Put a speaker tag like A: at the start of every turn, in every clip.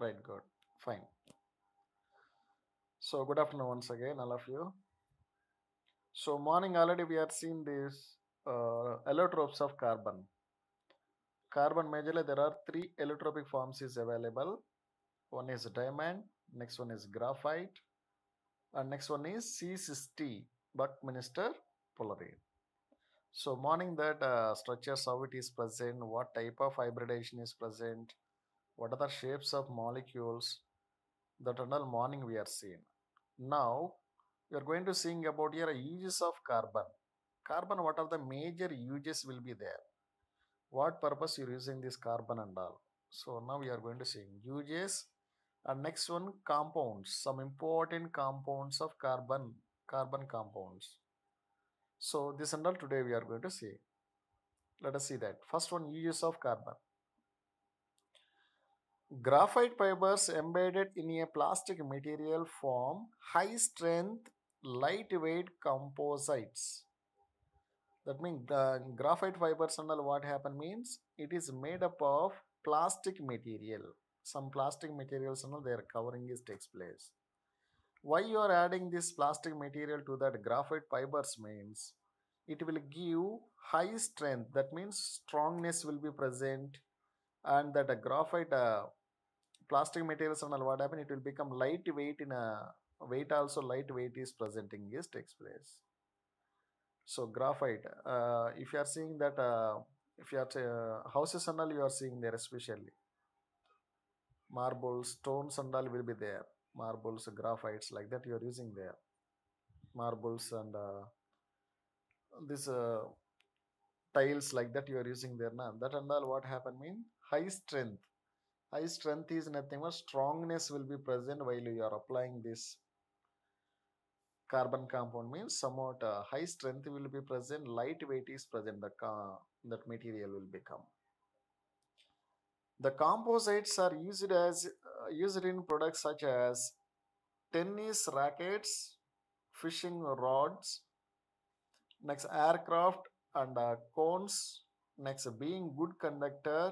A: Right, good. Fine. So good afternoon once again, all of you. So morning already we have seen this uh, allotropes of carbon. Carbon majorly there are three allotropic forms is available. One is diamond, next one is graphite, and next one is C60 Buckminster Fullerene. So morning that uh, structures it is present, what type of hybridization is present, what are the shapes of molecules that tunnel morning we are seeing. Now we are going to seeing about here uses of carbon. Carbon, what are the major uses will be there? What purpose you are using this carbon and all? So now we are going to seeing uses and next one compounds, some important compounds of carbon, carbon compounds. So this and all today we are going to see. Let us see that. First one uses of carbon. Graphite fibers embedded in a plastic material form high strength, lightweight composites. That means the graphite fibers and what happen means it is made up of plastic material. Some plastic materials and their covering is takes place. Why you are adding this plastic material to that graphite fibers means it will give high strength. That means strongness will be present and that a graphite uh, plastic materials and what happen it will become lightweight in a weight also lightweight is present in this takes place so graphite uh, if you are seeing that uh, if you are uh, houses and all you are seeing there especially marbles stones and all will be there marbles graphites like that you are using there marbles and uh, this uh, tiles like that you are using there now that and all what happened mean high strength high strength is nothing but strongness will be present while you are applying this carbon compound means somewhat uh, high strength will be present light weight is present the that material will become the composites are used as uh, used in products such as tennis rackets fishing rods next aircraft and uh, cones next being good conductor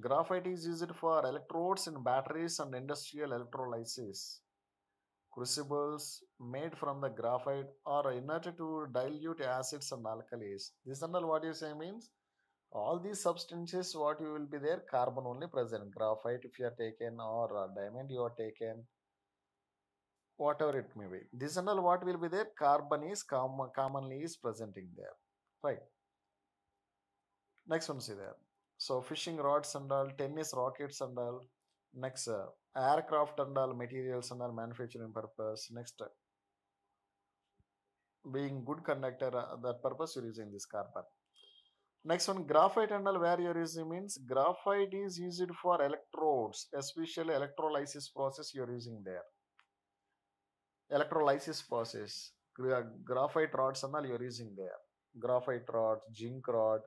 A: Graphite is used for electrodes in batteries and industrial electrolysis. Crucibles made from the graphite are inert to dilute acids and alkalis. This and all what you say means all these substances what you will be there carbon only present. Graphite if you are taken or diamond you are taken whatever it may be. This and all what will be there carbon is com commonly is presenting there. Right. Next one see there. So fishing rods and all, tennis rockets and all. Next, uh, aircraft and all materials and all manufacturing purpose. Next, uh, being good conductor, uh, that purpose you're using this carbon. Next one, graphite and all where you're using means graphite is used for electrodes, especially electrolysis process you're using there. Electrolysis process, graphite rods and all you're using there. Graphite rods, zinc rod,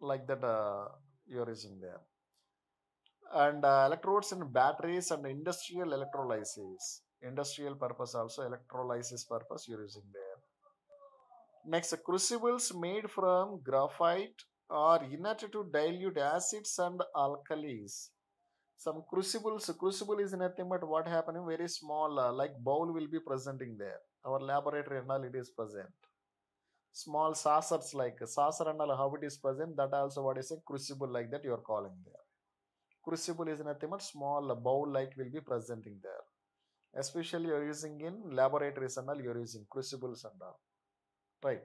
A: like that uh, you are using there. And uh, electrodes in batteries and industrial electrolysis. Industrial purpose also electrolysis purpose you are using there. Next, crucibles made from graphite are inert to dilute acids and alkalis. Some crucibles, crucible is nothing but what happening very small, uh, like bowl will be presenting there. Our laboratory and all it is present small saucers like saucer and how it is present that also what is a crucible like that you are calling there crucible is nothing but small bowl like will be presenting there especially you are using in laboratories and all you are using crucibles and all right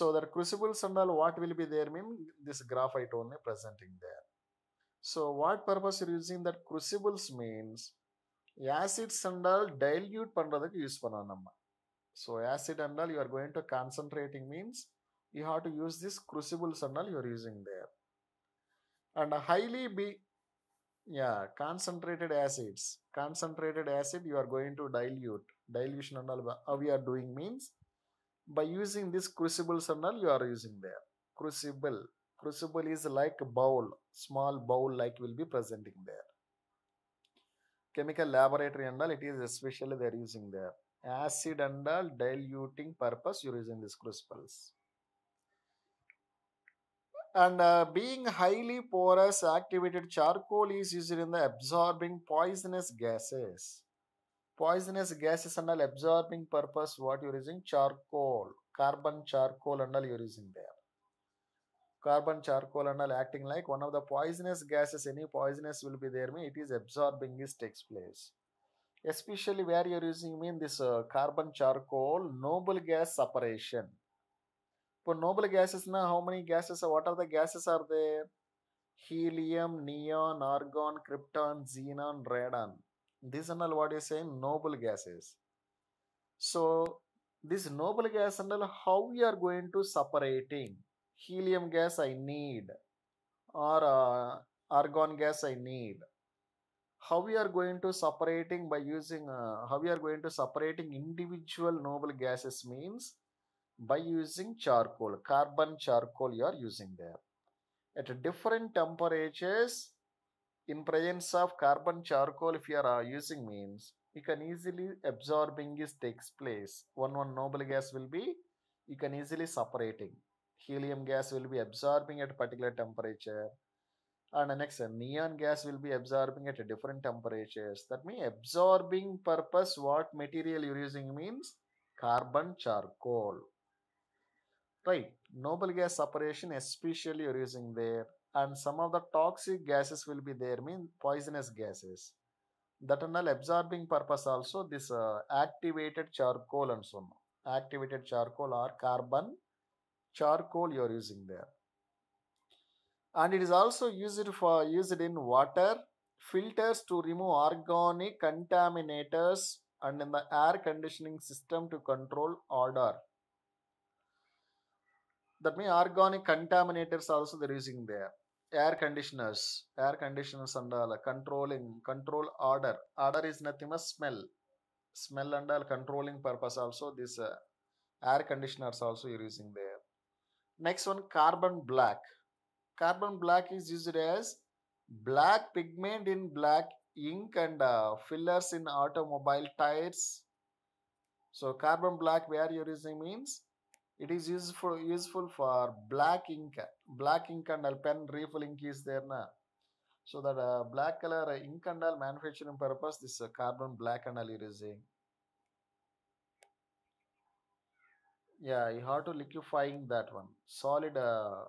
A: so that crucibles and all what will be there mean this graphite only presenting there so what purpose you're using that crucibles means acids and all dilute பண்றதுக்கு use பண்ணோம் நம்ம so acid annal you are going to concentrating means you have to use this crucible annal you are using there. And highly be yeah concentrated acids concentrated acid you are going to dilute dilution annal how we are doing means by using this crucible annal you are using there crucible crucible is like bowl small bowl like will be presenting there chemical laboratory and all it is especially they are using there acid and all diluting purpose you are using these crucibles and uh, being highly porous activated charcoal is used in the absorbing poisonous gases poisonous gases and all absorbing purpose what you're using charcoal carbon charcoal and all you're using there carbon charcoal and all acting like one of the poisonous gases any poisonous will be there it is absorbing this takes place especially where you're using mean this uh, carbon charcoal noble gas separation for noble gases now how many gases what are the gases are there helium neon argon krypton xenon radon these are all what you say noble gases so this noble gas and how we are going to separating helium gas i need or uh, argon gas i need how we are going to separating by using uh, how we are going to separating individual noble gases means by using charcoal carbon charcoal you are using there at different temperatures in presence of carbon charcoal if you are uh, using means you can easily absorbing is takes place one one noble gas will be you can easily separating helium gas will be absorbing at particular temperature and next neon gas will be absorbing at different temperatures that means absorbing purpose what material you're using means carbon charcoal right noble gas separation especially you're using there and some of the toxic gases will be there mean poisonous gases that an absorbing purpose also this uh, activated charcoal and so on activated charcoal or carbon charcoal you're using there and it is also used for used in water filters to remove organic contaminators and in the air conditioning system to control odor that means organic contaminators also they're using there air conditioners air conditioners and all controlling control odor odor is nothing but smell smell and all controlling purpose also this uh, air conditioners also you're using there next one carbon black carbon black is used as black pigment in black ink and uh, fillers in automobile tires. So carbon black you are using means it is useful useful for black ink, black ink and pen refill ink is there na. So that uh, black color uh, ink and all manufacturing purpose this uh, carbon black and all using. Yeah, you have to liquefying that one. Solid uh,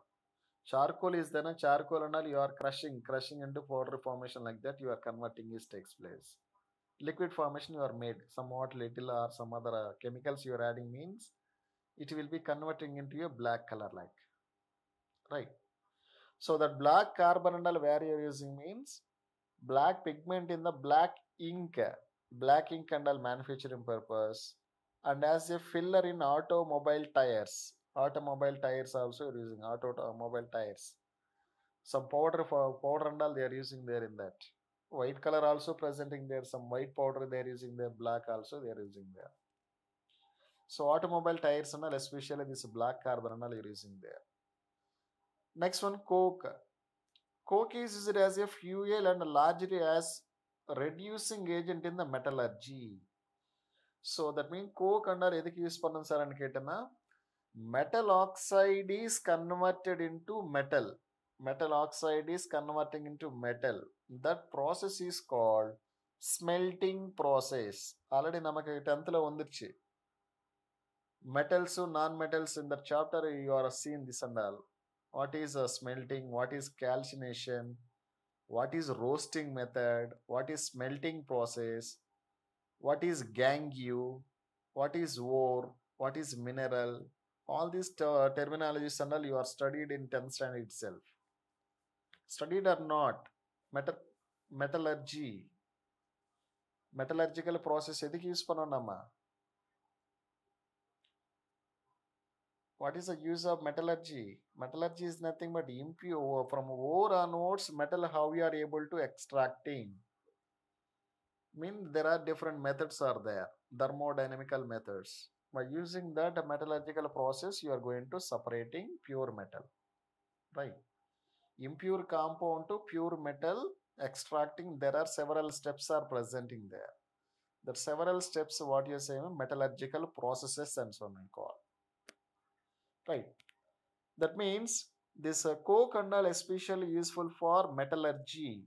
A: Charcoal is then a charcoal and all you are crushing, crushing into powder formation like that, you are converting is takes place. Liquid formation you are made, somewhat little or some other uh, chemicals you are adding means it will be converting into a black color like, right? So that black carbon and all where you are using means black pigment in the black ink, black ink and all manufacturing purpose and as a filler in automobile tires automobile tires also you're using automobile tires some powder for powder and all they are using there in that white color also presenting there some white powder they are using there black also they are using there so automobile tires and all especially this black carbon and all you're using there next one coke coke is used as a fuel and largely as reducing agent in the metallurgy so that means coke and all எதுக்கு use பண்ணணும் sir கேட்டேன்னா metal oxide is converted into metal. Metal oxide is converting into metal. That process is called smelting process. Already namaka 10th lo vandirchi. Metals, non-metals in the chapter you are seeing this and all. What is a smelting? What is calcination? What is roasting method? What is smelting process? What is gangue? What is ore? What is mineral? all these terminology, uh, terminologies and you are studied in 10th standard itself. Studied or not, metal metallurgy, metallurgical process, edhik use pananama. What is the use of metallurgy? Metallurgy is nothing but impure from ore onwards, metal how you are able to extracting. Mean there are different methods are there, thermodynamical methods by using that metallurgical process you are going to separating pure metal right impure compound to pure metal extracting there are several steps are presenting there. there are several steps what you are saying, metallurgical processes and so on and call right that means this uh, coke kernel especially useful for metallurgy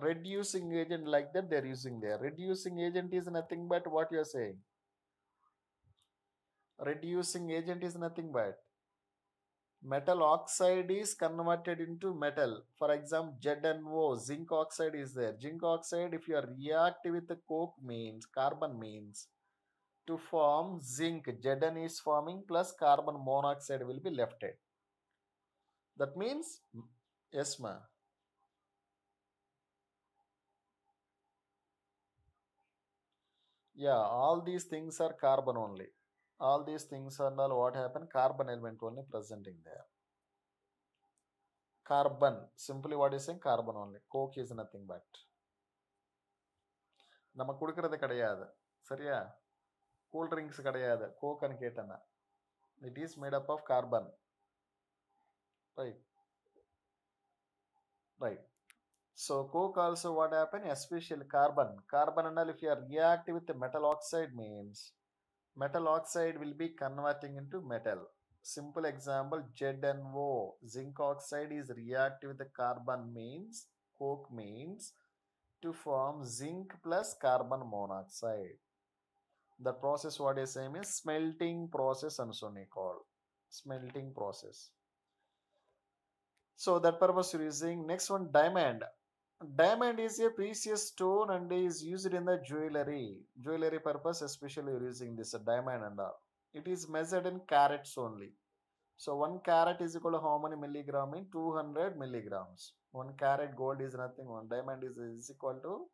A: reducing agent like that they're using there reducing agent is nothing but what you're saying reducing agent is nothing but metal oxide is converted into metal. For example, ZnO, zinc oxide is there. Zinc oxide, if you react with the coke means, carbon means, to form zinc, Zn is forming plus carbon monoxide will be left. That means, yes ma. Yeah, all these things are carbon only. all these things and all what happen carbon element only present in there carbon simply what is saying carbon only coke is nothing but நம்ம கொடுக்கறது கிடையாது சரியா cool drinks கிடையாது கோக்குன்னு கேட்டேன்னா it is made up of carbon right right so coke also what happen especially carbon carbon என்னால் if you are react with metal oxide means metal oxide will be converting into metal. Simple example ZnO, zinc oxide is reactive with the carbon means, coke means to form zinc plus carbon monoxide. The process what I is smelting process and so they call smelting process. So that purpose you're using. Next one diamond diamond is a precious stone and is used in the jewelry. Jewelry purpose especially using this diamond and all. It is measured in carats only. So 1 carat is equal to how many milligram in 200 milligrams. 1 carat gold is nothing. 1 diamond is, is equal to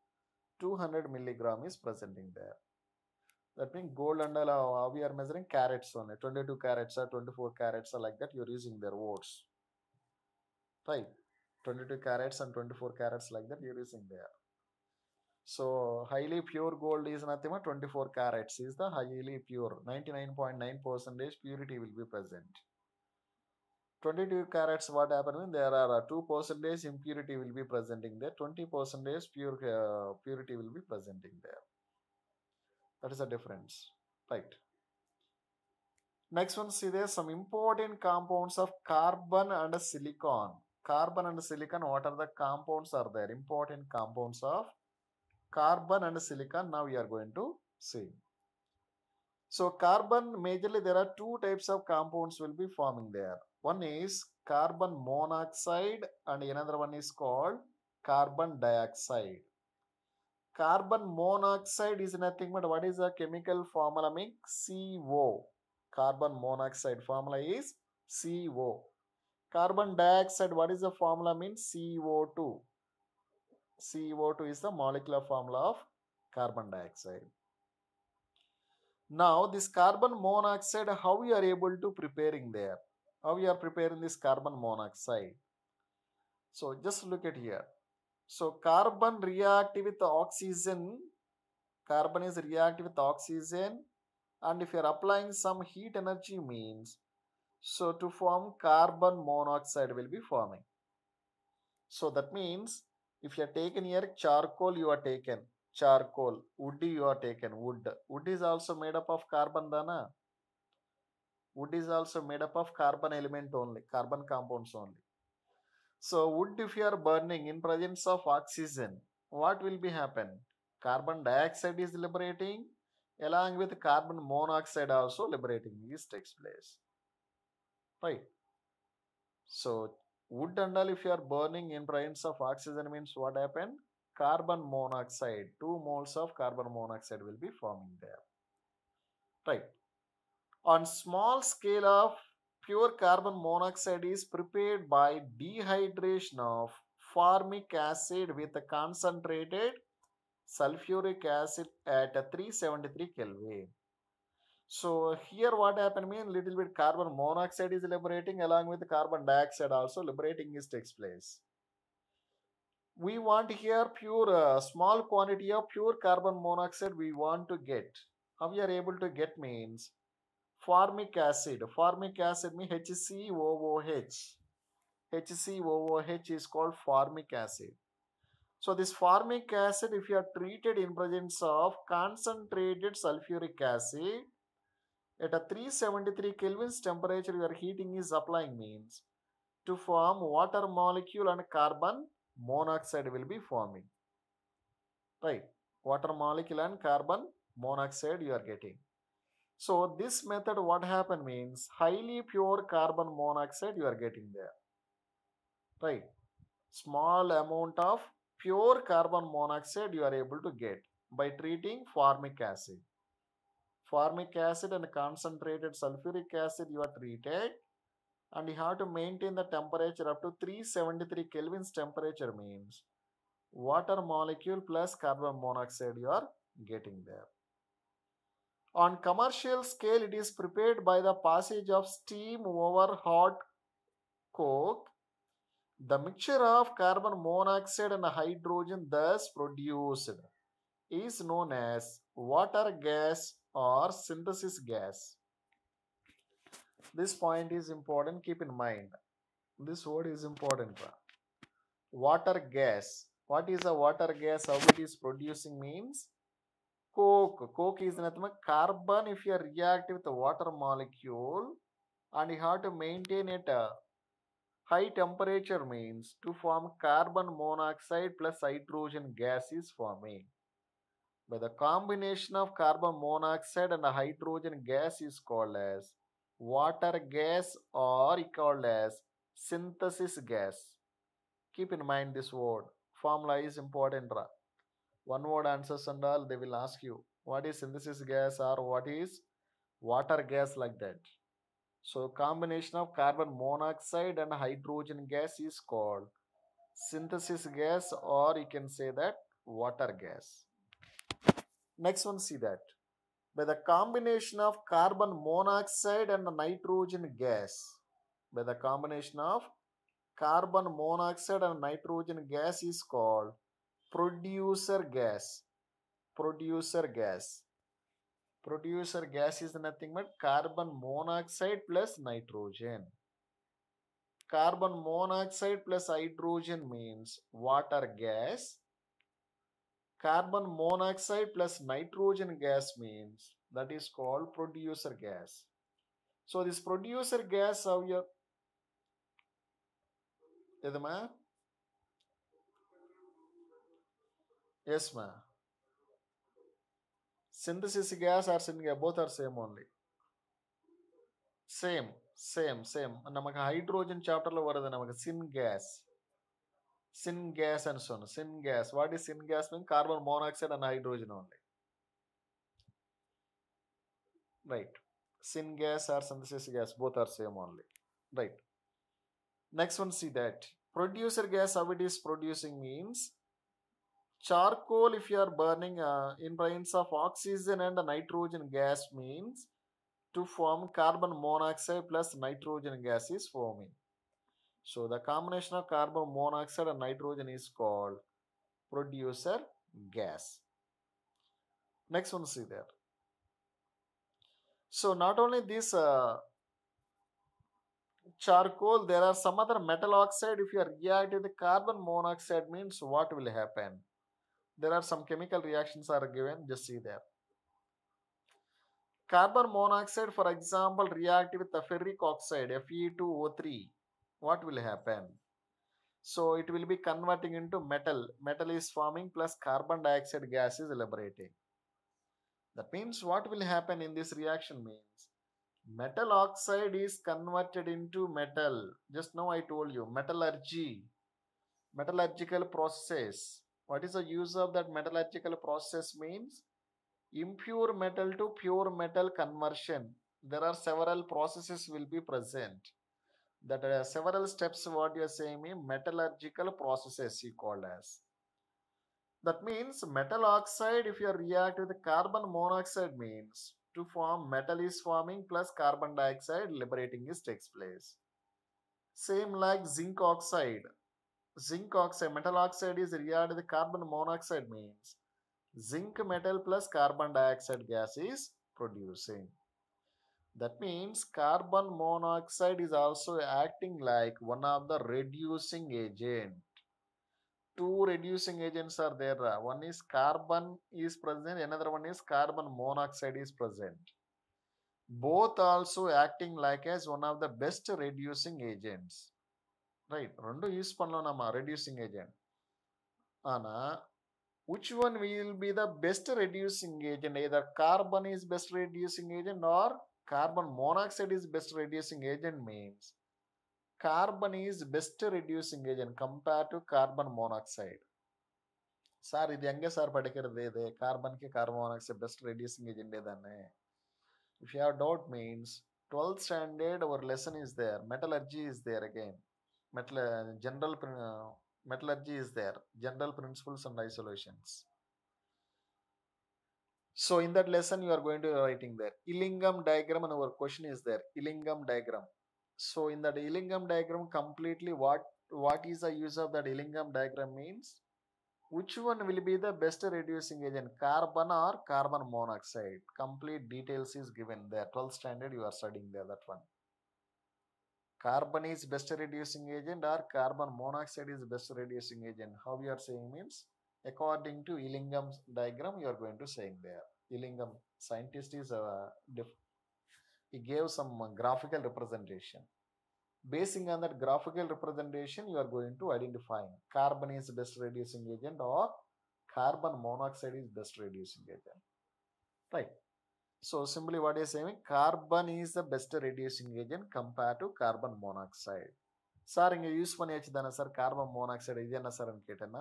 A: 200 milligram is presenting there. That means gold and all, uh, we are measuring carats only. 22 carats or 24 carats or like that you are using their words. Right. 22 carats and 24 carats like that you're using there. So highly pure gold is nothing but 24 carats is the highly pure. 99.9 percentage purity will be present. 22 carats what happens there are uh, 2 percentage impurity will be present in there. 20 percentage pure uh, purity will be present in there. That is the difference. Right. Next one see there some important compounds of carbon and silicon carbon and silicon what are the compounds are there important compounds of carbon and silicon now we are going to see so carbon majorly there are two types of compounds will be forming there one is carbon monoxide and another one is called carbon dioxide carbon monoxide is nothing but what is the chemical formula mean co carbon monoxide formula is co Carbon dioxide, what is the formula mean? CO2. CO2 is the molecular formula of carbon dioxide. Now, this carbon monoxide, how we are able to preparing there? How we are preparing this carbon monoxide? So, just look at here. So, carbon react with oxygen. Carbon is react with oxygen. And if you are applying some heat energy means so to form carbon monoxide will be forming. So that means if you are taken here charcoal you are taken charcoal wood you are taken wood wood is also made up of carbon dana wood is also made up of carbon element only carbon compounds only so wood if you are burning in presence of oxygen what will be happen carbon dioxide is liberating along with carbon monoxide also liberating this takes place right? So wood candle, if you are burning in presence of oxygen means what happened? Carbon monoxide, 2 moles of carbon monoxide will be forming there, right? On small scale of pure carbon monoxide is prepared by dehydration of formic acid with concentrated sulfuric acid at 373 Kelvin. So here what happened mean little bit carbon monoxide is liberating along with carbon dioxide also liberating is takes place. We want here pure uh, small quantity of pure carbon monoxide we want to get. How we are able to get means formic acid. Formic acid means HCOOH. HCOOH is called formic acid. So this formic acid if you are treated in presence of concentrated sulfuric acid at a 373 kelvins temperature, your heating is applying means to form water molecule and carbon monoxide will be forming. Right. Water molecule and carbon monoxide you are getting. So this method what happen means highly pure carbon monoxide you are getting there. Right. Small amount of pure carbon monoxide you are able to get by treating formic acid formic acid and concentrated sulfuric acid you are treated and you have to maintain the temperature up to 373 kelvin's temperature means water molecule plus carbon monoxide you are getting there on commercial scale it is prepared by the passage of steam over hot coke the mixture of carbon monoxide and hydrogen thus produced is known as water gas or synthesis gas. This point is important, keep in mind. This word is important. Water gas. What is a water gas? How it is producing means? Coke. Coke is nothing carbon. If you react with the water molecule and you have to maintain it uh, high temperature means to form carbon monoxide plus hydrogen gas is forming. But the combination of carbon monoxide and hydrogen gas is called as water gas or called as synthesis gas. Keep in mind this word. Formula is important. One word answers and all they will ask you what is synthesis gas or what is water gas like that. So combination of carbon monoxide and hydrogen gas is called synthesis gas or you can say that water gas. Next one, see that. By the combination of carbon monoxide and nitrogen gas, by the combination of carbon monoxide and nitrogen gas is called producer gas. Producer gas. Producer gas is nothing but carbon monoxide plus nitrogen. Carbon monoxide plus hydrogen means water gas Carbon monoxide plus nitrogen gas means that is called producer gas. So this producer gas how you எது மா yes ma synthesis gas or syn gas both are same only same same same நமக்கு hydrogen சாப்டர்ல வருது நமக்கு syngas syngas and so on. Syngas. What is syngas? Mean carbon monoxide and hydrogen only. Right. Syngas or synthesis gas, both are same only. Right. Next one, see that. Producer gas, how it is producing means charcoal if you are burning uh, in presence of oxygen and nitrogen gas means to form carbon monoxide plus nitrogen gas is forming. So the combination of carbon monoxide and nitrogen is called producer gas. Next one see there. So not only this uh, charcoal, there are some other metal oxide. If you react with the carbon monoxide means what will happen? There are some chemical reactions are given. Just see there. Carbon monoxide, for example, react with the ferric oxide, Fe2O3 what will happen? So it will be converting into metal. Metal is forming plus carbon dioxide gas is liberating. That means what will happen in this reaction means metal oxide is converted into metal. Just now I told you metallurgy, metallurgical process. What is the use of that metallurgical process means? Impure metal to pure metal conversion. There are several processes will be present that uh, several steps what you're saying me metallurgical processes you called as that means metal oxide if you react with carbon monoxide means to form metal is forming plus carbon dioxide liberating is takes place same like zinc oxide zinc oxide metal oxide is reacted with carbon monoxide means zinc metal plus carbon dioxide gas is producing that means carbon monoxide is also acting like one of the reducing agent. Two reducing agents are there. One is carbon is present, another one is carbon monoxide is present. Both also acting like as one of the best reducing agents. Right, ரெண்டும் use பண்ணலாம் நம்ம reducing agent which one will be the best reducing agent either carbon is best reducing agent or carbon monoxide is best reducing agent means carbon is best reducing agent compared to carbon monoxide. Sir ఇది ఎంగే sir పడికరది ఇదే కార్బన్కి carbon monoxide best reducing agent ఏదన్నే if you have doubt means twelfth standard our lesson is there metallurgy is there again metal general metallurgy is there general principles and isolations So in that lesson, you are going to be writing there. Illingam diagram and our question is there. Illingam diagram. So in that Illingam diagram, completely what what is the use of that Illingam diagram means? Which one will be the best reducing agent, carbon or carbon monoxide? Complete details is given there. 12th standard you are studying there, that one. Carbon is best reducing agent or carbon monoxide is best reducing agent. How you are saying means? according to Illingham's diagram you are going to say there. Illingham scientist is a uh, he gave some graphical representation. Basing on that graphical representation you are going to identify carbon is best reducing agent or carbon monoxide is best reducing agent. Right. So simply what what is saying carbon is the best reducing agent compared to carbon monoxide. Sir ಹಿಂಗೆ use ಮನಿ ಹಚ್ಚಿದಾನ sir carbon monoxide is sir ಅಂತ ಕೇಟನ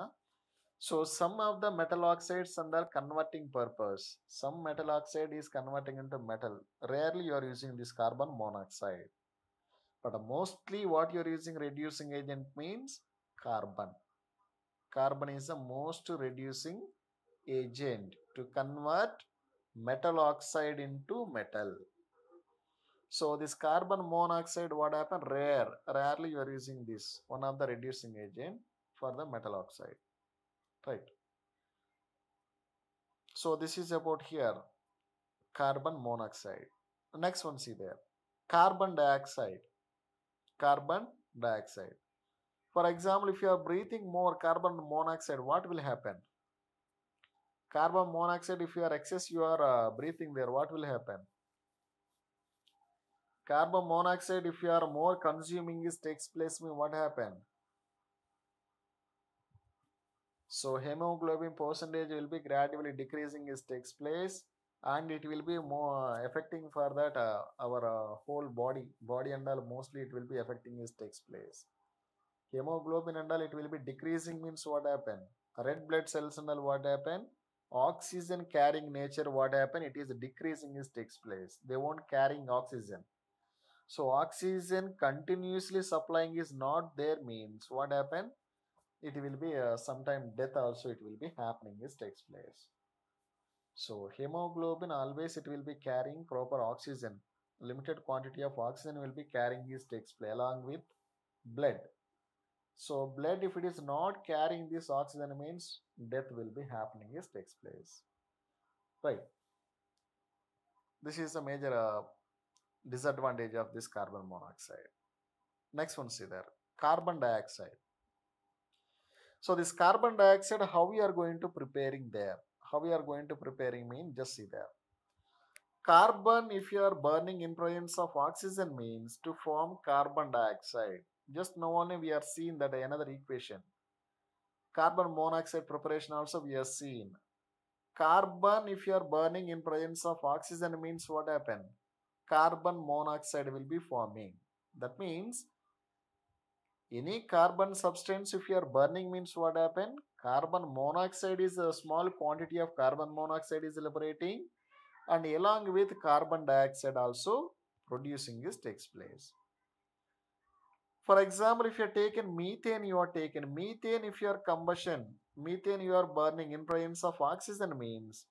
A: so some of the metal oxides under converting purpose. Some metal oxide is converting into metal. Rarely you are using this carbon monoxide. But mostly what you are using reducing agent means carbon. Carbon is the most reducing agent to convert metal oxide into metal. So this carbon monoxide what happened? Rare. Rarely you are using this. One of the reducing agent for the metal oxide right so this is about here carbon monoxide next one see there carbon dioxide carbon dioxide for example if you are breathing more carbon monoxide what will happen carbon monoxide if you are excess you are uh, breathing there what will happen carbon monoxide if you are more consuming is takes place mean what happened? So hemoglobin percentage will be gradually decreasing as takes place and it will be more uh, affecting for that uh, our uh, whole body. Body and all mostly it will be affecting as takes place. Hemoglobin and all it will be decreasing means what happen? Red blood cells and all what happen? Oxygen carrying nature what happen? It is decreasing as takes place. They won't carrying oxygen. So oxygen continuously supplying is not there means what happen? it will be uh, sometime death also it will be happening is takes place. So hemoglobin always it will be carrying proper oxygen. Limited quantity of oxygen will be carrying this takes place along with blood. So blood if it is not carrying this oxygen means death will be happening is takes place. Right. This is a major uh, disadvantage of this carbon monoxide. Next one see there. Carbon dioxide. So this carbon dioxide, how we are going to preparing there? How we are going to preparing mean? Just see there. Carbon, if you are burning in presence of oxygen means to form carbon dioxide. Just now only we are seeing that another equation. Carbon monoxide preparation also we are seen. Carbon, if you are burning in presence of oxygen means what happen? Carbon monoxide will be forming. That means any carbon substance if you are burning means what happen? Carbon monoxide is a small quantity of carbon monoxide is liberating and along with carbon dioxide also producing this takes place. For example, if you are taken methane, you are taken methane if you are combustion, methane you are burning in presence of oxygen means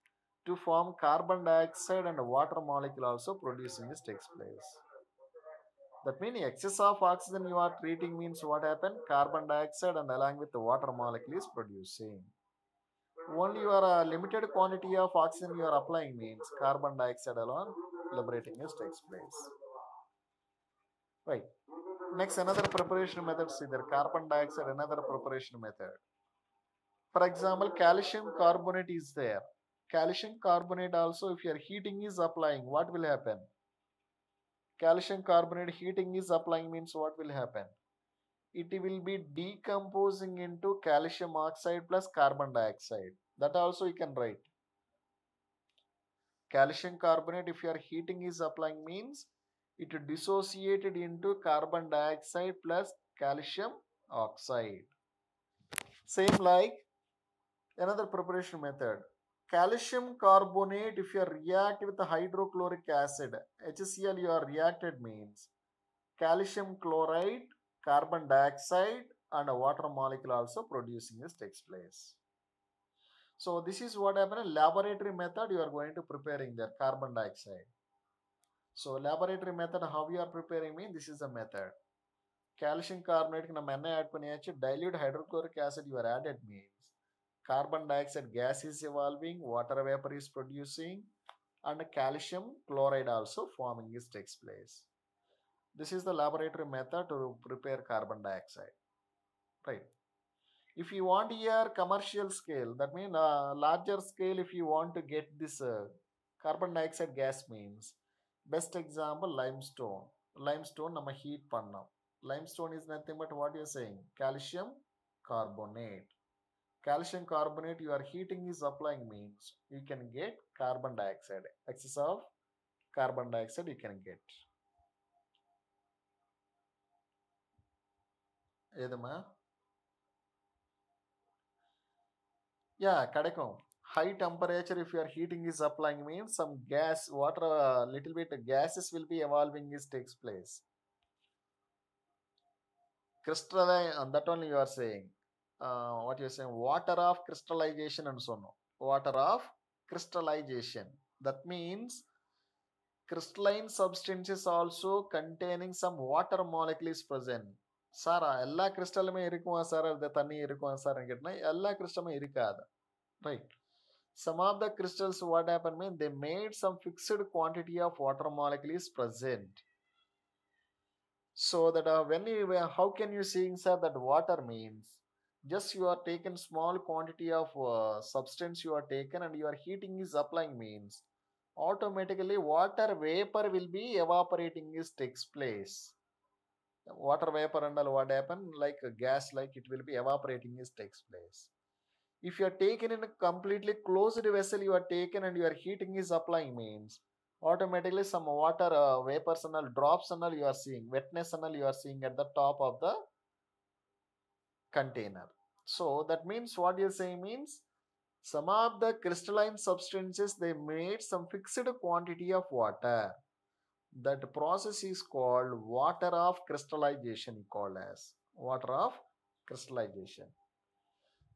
A: to form carbon dioxide and water molecule also producing this takes place. That means excess of oxygen you are treating means what happened? Carbon dioxide and along with the water molecule is producing. Only your a limited quantity of oxygen you are applying means carbon dioxide alone liberating is takes place. Right. Next another preparation method is there. Carbon dioxide another preparation method. For example, calcium carbonate is there. Calcium carbonate also if your heating is applying what will happen? calcium carbonate heating is applying means what will happen? It will be decomposing into calcium oxide plus carbon dioxide. That also you can write. Calcium carbonate if your heating is applying means it dissociated into carbon dioxide plus calcium oxide. Same like another preparation method calcium carbonate, if you react with hydrochloric acid, HCl you are reacted means calcium chloride, carbon dioxide and a water molecule also producing this takes place. So this is what happened. Laboratory method you are going to preparing there carbon dioxide. So laboratory method how you are preparing mean this is the method. Calcium carbonate நம்ம என்ன add பண்ணியாச்சு dilute hydrochloric acid you are added means carbon dioxide gas is evolving, water vapor is producing, and calcium chloride also forming is takes place. This is the laboratory method to prepare carbon dioxide. Right. If you want here commercial scale, that means uh, larger scale if you want to get this uh, carbon dioxide gas means, best example limestone. Limestone nama heat panna. Limestone is nothing but what you are saying, calcium carbonate calcium carbonate you are heating is applying means you can get carbon dioxide excess of carbon dioxide you can get yeah kadekum high temperature if your heating is applying means some gas water uh, little bit gases will be evolving is takes place crystalline and uh, that only you are saying what you're saying, water of crystallization and so on. Water of crystallization. That means crystalline substances also containing some water molecule is present. சாரா எல்லா கிறிஸ்டலுமே இருக்குமா sir இந்த தண்ணி இருக்குமா sir கேட்டினா எல்லா கிறிஸ்டலுமே இருக்காது right some of the crystals what happened mean they made some fixed quantity of water molecule is present so that uh, when you uh, how can you say that water means just you are taken small quantity of uh, substance you are taken and your heating is applying means automatically water vapor will be evaporating is takes place water vapor and all what happen like a gas like it will be evaporating is takes place if you are taken in a completely closed vessel you are taken and your heating is applying means automatically some water uh, vapors and all drops and all you are seeing wetness and all you are seeing at the top of the container. So that means what you're saying means some of the crystalline substances they made some fixed quantity of water. That process is called water of crystallization called as water of crystallization.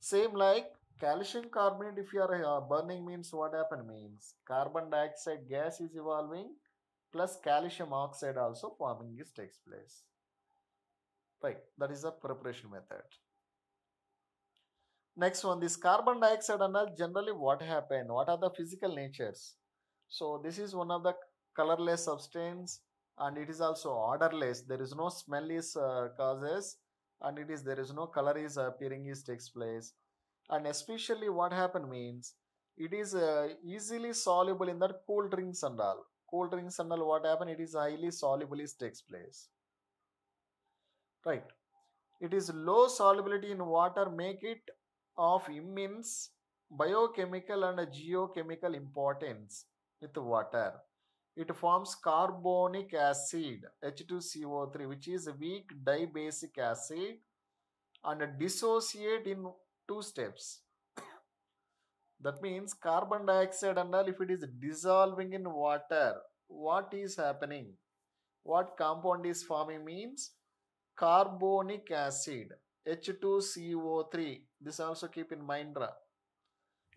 A: Same like calcium carbonate if you are uh, burning means what happen means carbon dioxide gas is evolving plus calcium oxide also forming is takes place. Right, that is a preparation method. Next one, this carbon dioxide and all generally what happen? What are the physical natures? So this is one of the colorless substance and it is also odorless. There is no smell is uh, causes and it is there is no color is appearing is takes place. And especially what happen means it is uh, easily soluble in that cool drinks and all. Cool drinks and all what happen? It is highly soluble is takes place. Right. It is low solubility in water make it of immense biochemical and geochemical importance with water. It forms carbonic acid H2CO3 which is a weak dibasic acid and dissociate in two steps. that means carbon dioxide and all if it is dissolving in water, what is happening? What compound is forming means carbonic acid H2CO3. This also keep in mind.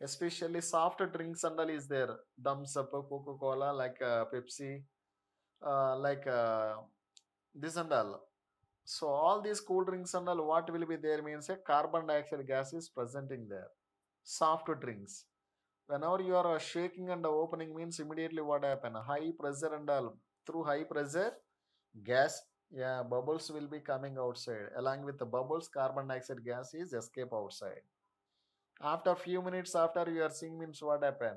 A: Especially soft drinks and all is there. Thumbs up, Coca-Cola, like uh, Pepsi, uh, like uh, this and all. So all these cool drinks and all what will be there means a carbon dioxide gas is presenting there. Soft drinks. Whenever you are uh, shaking and uh, opening means immediately what happen? High pressure and all. Through high pressure, gas yeah, bubbles will be coming outside. Along with the bubbles, carbon dioxide gas is escape outside. After few minutes after you are seeing means what happen?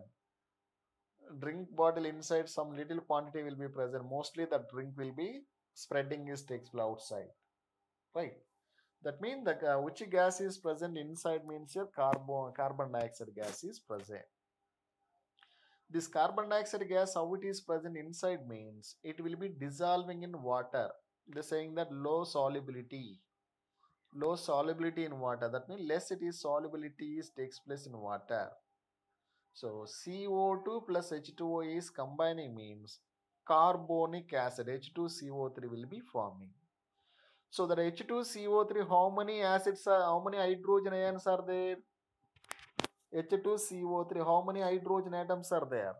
A: Drink bottle inside some little quantity will be present. Mostly the drink will be spreading is takes outside. Right. That means the uh, which gas is present inside means your carbon carbon dioxide gas is present. This carbon dioxide gas, how it is present inside means it will be dissolving in water they saying that low solubility low solubility in water that means less it is solubility is takes place in water so CO2 plus H2O is combining means carbonic acid H2CO3 will be forming. So that H2CO3 how many acids are how many hydrogen ions are there? H2CO3 how many hydrogen atoms are there?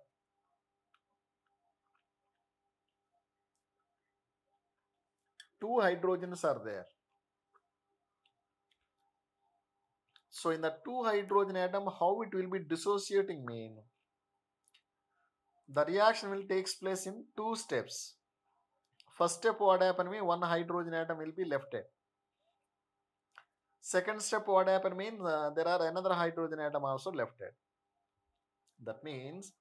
A: two hydrogens are there. So in the two hydrogen atom, how it will be dissociating mean? The reaction will takes place in two steps. First step what happen mean one hydrogen atom will be lifted. Second step what happen mean uh, there are another hydrogen atom also lifted. That means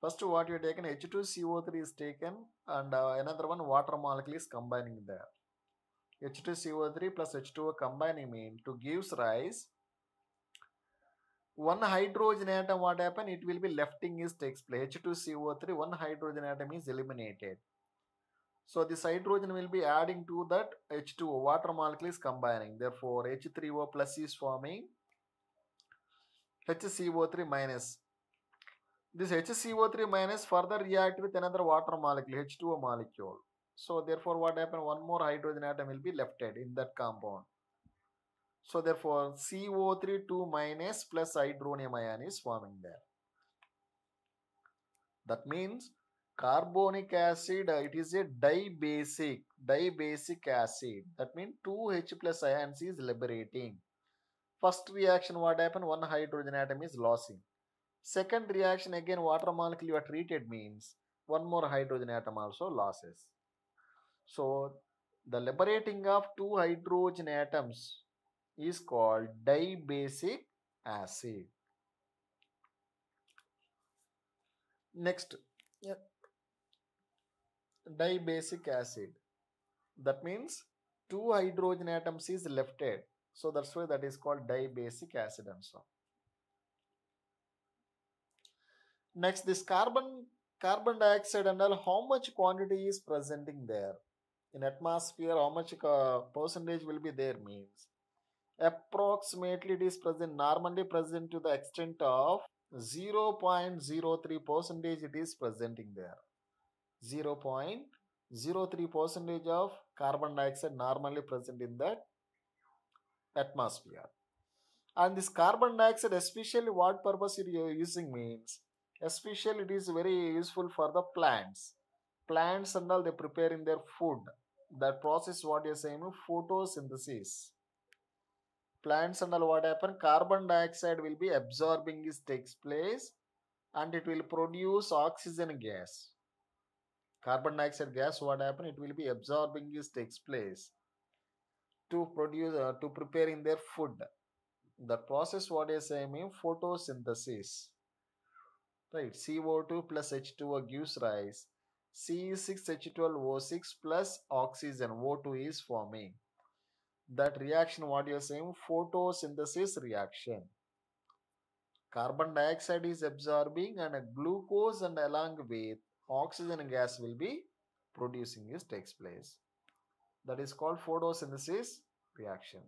A: first what you taken H2CO3 is taken and uh, another one water molecule is combining there. H2CO3 plus H2O combining mean to gives rise one hydrogen atom what happen it will be lefting is takes place H2CO3 one hydrogen atom is eliminated so this hydrogen will be adding to that H2O water molecule is combining therefore H3O plus is forming HCO3 minus this HCO3 minus further react with another water molecule H2O molecule so therefore what happened? One more hydrogen atom will be lefted in that compound. So therefore CO3 2 minus plus hydronium ion is forming there. That means carbonic acid uh, it is a dibasic dibasic acid that means 2h plus ions is liberating first reaction what happened one hydrogen atom is losing second reaction again water molecule you are treated means one more hydrogen atom also losses so the liberating of two hydrogen atoms is called dibasic acid. Next, yeah. dibasic acid. That means two hydrogen atoms is lefted. So that's why that is called dibasic acid and so. Next, this carbon carbon dioxide and all, how much quantity is presenting there? in atmosphere how much uh, percentage will be there means approximately it is present normally present to the extent of 0.03 percentage it is presenting there 0.03 percentage of carbon dioxide normally present in that atmosphere and this carbon dioxide especially what purpose you are using means especially it is very useful for the plants plants and all they preparing their food that process what you're saying photosynthesis plants and all what happen carbon dioxide will be absorbing is takes place and it will produce oxygen gas carbon dioxide gas what happen it will be absorbing is takes place to produce uh, to preparing their food the process what is saying photosynthesis right co2 plus h2o gives rise Ce6H12O6 plus oxygen O2 is forming. That reaction what you are saying photosynthesis reaction. Carbon dioxide is absorbing and glucose and along with oxygen gas will be producing This takes place. That is called photosynthesis reaction.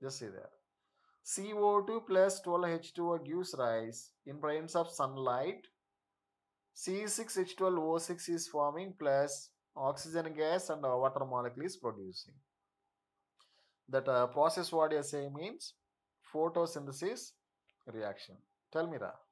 A: Just see there. CO2 plus 12H2O gives rise in presence of sunlight C6H12O6 is forming plus oxygen gas and uh, water molecule is producing. That uh, process what you say means photosynthesis reaction. Tell me that.